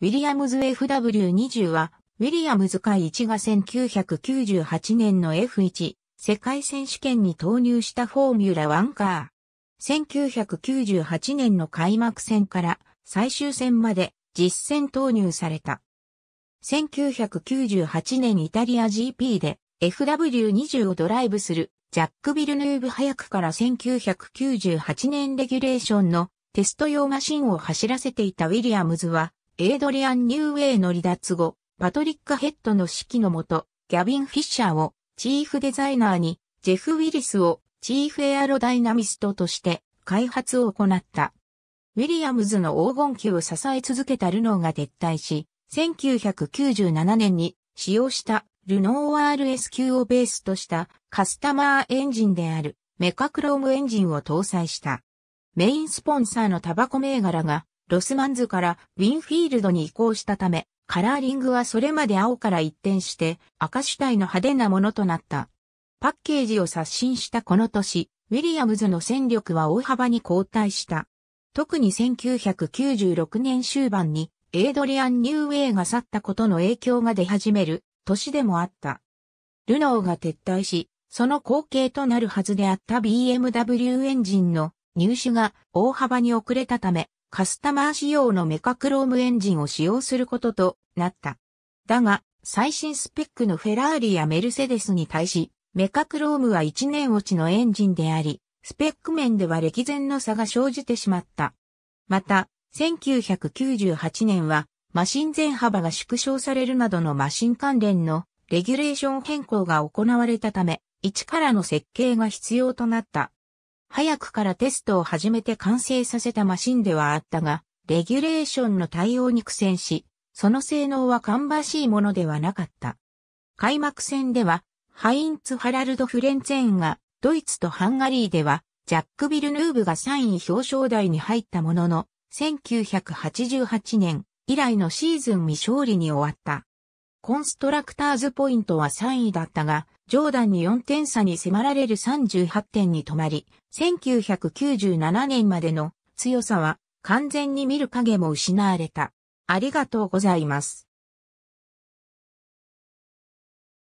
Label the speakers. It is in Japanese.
Speaker 1: ウィリアムズ FW20 は、ウィリアムズ会1が1998年の F1 世界選手権に投入したフォーミュラ1カー。1998年の開幕戦から最終戦まで実戦投入された。1998年イタリア GP で FW20 をドライブするジャック・ビルヌーブ早くから1998年レギュレーションのテスト用マシンを走らせていたウィリアムズはエイドリアン・ニューウェイの離脱後、パトリック・ヘッドの指揮のもと、ギャビン・フィッシャーをチーフデザイナーに、ジェフ・ウィリスをチーフエアロダイナミストとして開発を行った。ウィリアムズの黄金期を支え続けたルノーが撤退し、1997年に使用したルノー RSQ をベースとしたカスタマーエンジンであるメカクロームエンジンを搭載した。メインスポンサーのタバコ銘柄がロスマンズからウィンフィールドに移行したため、カラーリングはそれまで青から一転して赤主体の派手なものとなった。パッケージを刷新したこの年、ウィリアムズの戦力は大幅に後退した。特に1996年終盤にエイドリアン・ニューウェイが去ったことの影響が出始める年でもあった。ルノーが撤退し、その後継となるはずであった BMW エンジンの入手が大幅に遅れたため、カスタマー仕様のメカクロームエンジンを使用することとなった。だが、最新スペックのフェラーリやメルセデスに対し、メカクロームは1年落ちのエンジンであり、スペック面では歴然の差が生じてしまった。また、1998年は、マシン全幅が縮小されるなどのマシン関連のレギュレーション変更が行われたため、一からの設計が必要となった。早くからテストを始めて完成させたマシンではあったが、レギュレーションの対応に苦戦し、その性能は芳しいものではなかった。開幕戦では、ハインツ・ハラルド・フレンツェーンが、ドイツとハンガリーでは、ジャック・ビルヌーブが3位表彰台に入ったものの、1988年以来のシーズン未勝利に終わった。コンストラクターズポイントは3位だったが、ジョーダンに4点差に迫られる38点に止まり、1997年までの強さは完全に見る影も失われた。ありがとうございます。